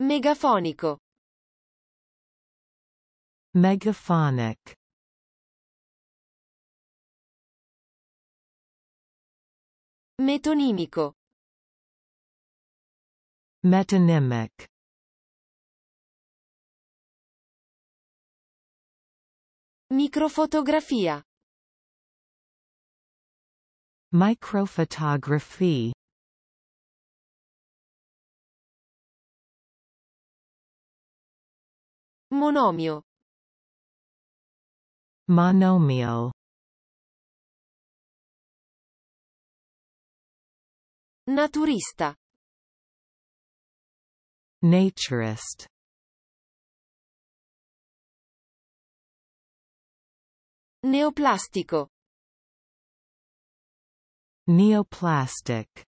Megafonico. Megaphonic. Metonimico. Metonymic. Microfotografia. Microphotography. Monomio. Monomio. Naturista. Naturist. Neoplastico. Neoplastic.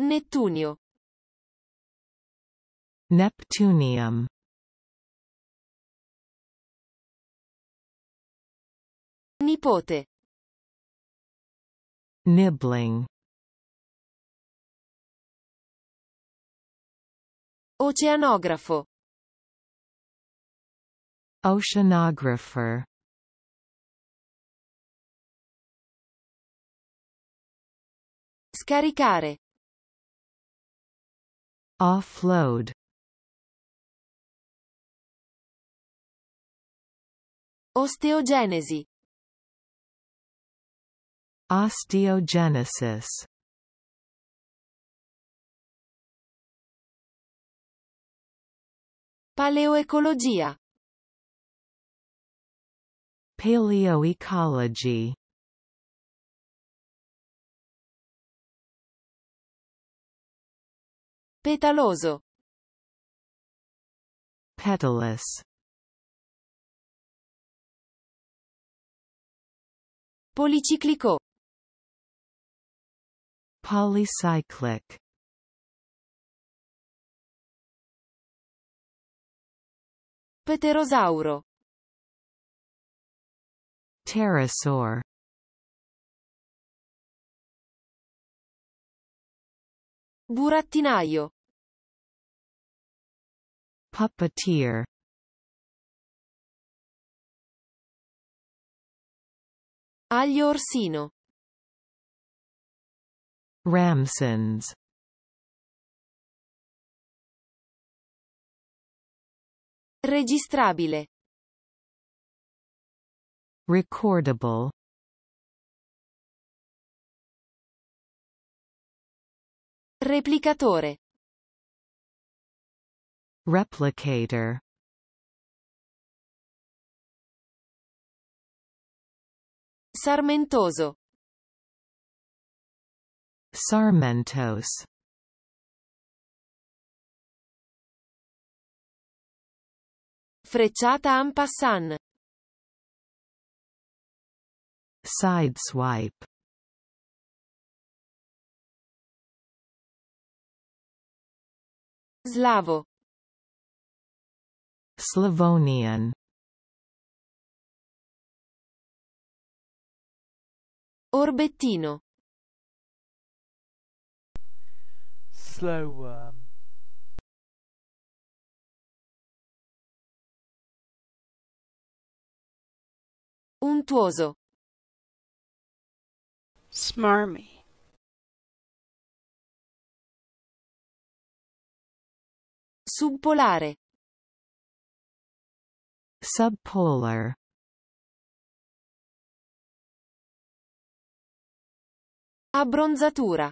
Nettunio. Neptunium. Nipote. Nibbling. Oceanografo. Oceanographer. Scaricare. Offload Osteogenesi Osteogenesis Paleoecologia Paleoecology Petaloso. Petalous. Policiclico. Polycyclic. Pterosauro. Pterosaur. Burattinaio puppeteer Aglio Orsino Ramsons Registrabile Recordable Replicatore Replicator Sarmentoso Sarmentos Frecciata en passant Sideswipe Slavo Slavonian Orbettino Slowworm Untuoso Smarmy Subpolare Subpolar Abbronzatura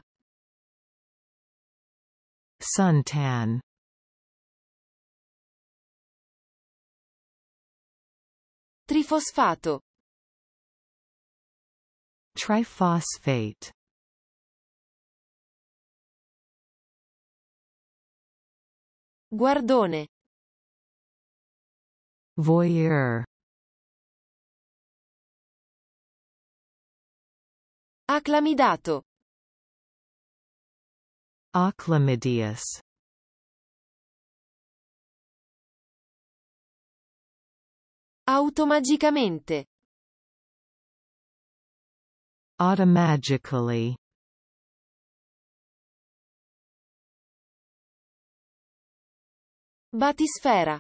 Suntan Trifosfato Trifosfate Guardone Voyeur Acclamidato Acclamidius Automagicamente Automagically Batisfera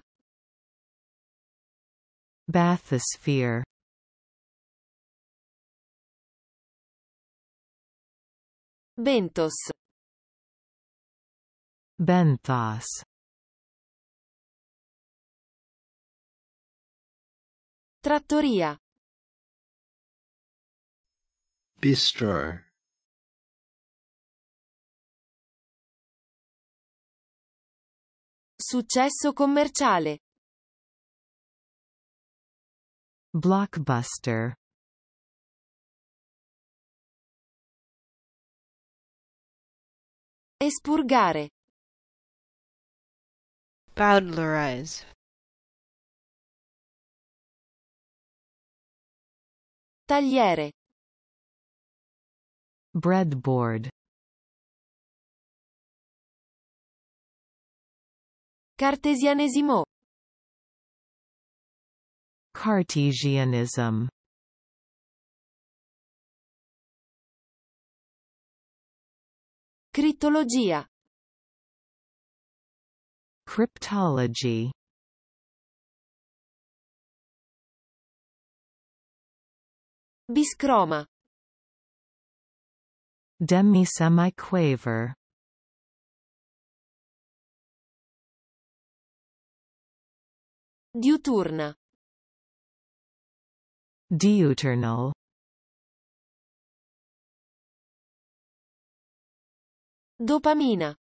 Bathysphere Bentos Benthos Trattoria Bistro Successo commerciale Blockbuster Espurgare Bowdlerize Tagliere Breadboard Cartesianesimo Cartesianism Cryptologia. Cryptology Biscroma Demi-semiquaver Diuturna Diuturnal Dopamina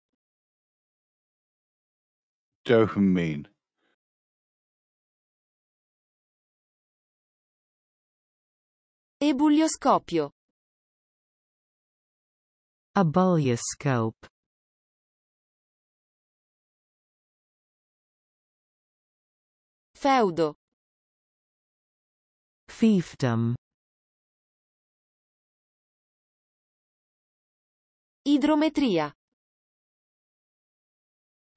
Dopamine Ebullioscopio Ebullioscope Feudo Fiefdom Idrometria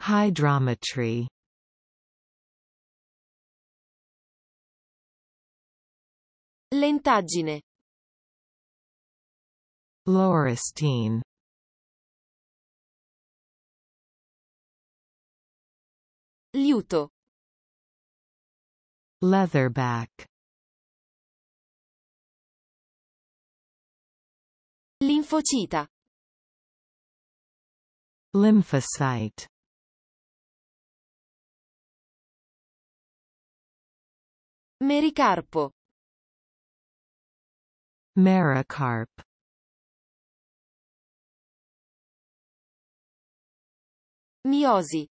Hydrometry Lentaggine Loristine Liuto Leatherback Linfocita. Lymphocyte. Mericarpo. Mericarp. Miosi.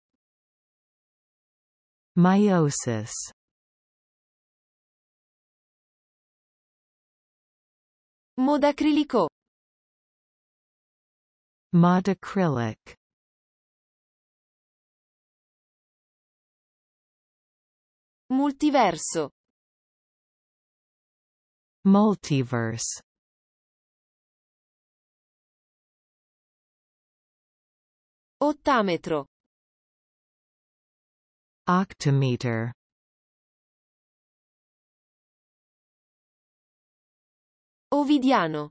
Meiosis. Modacrilico. Mod acrylic Multiverso Multiverse Ottametro Octameter Ovidiano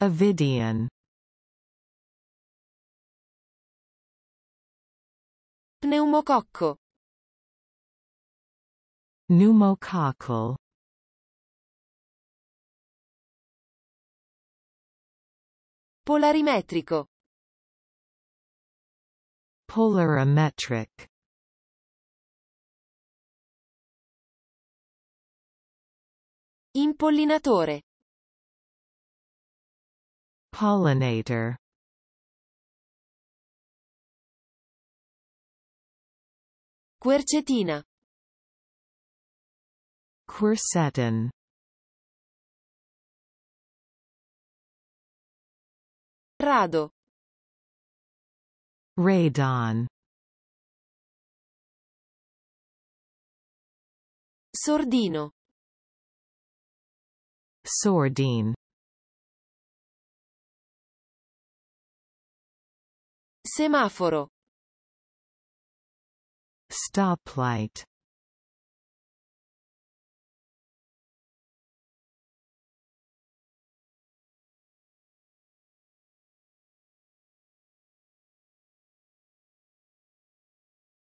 Avidian Pneumococco Pneumococcal Polarimetrico Polarimetric Impollinatore Pollinator Quercetina Quercetin Rado Radon Sordino Sordine Semaforo. Stoplight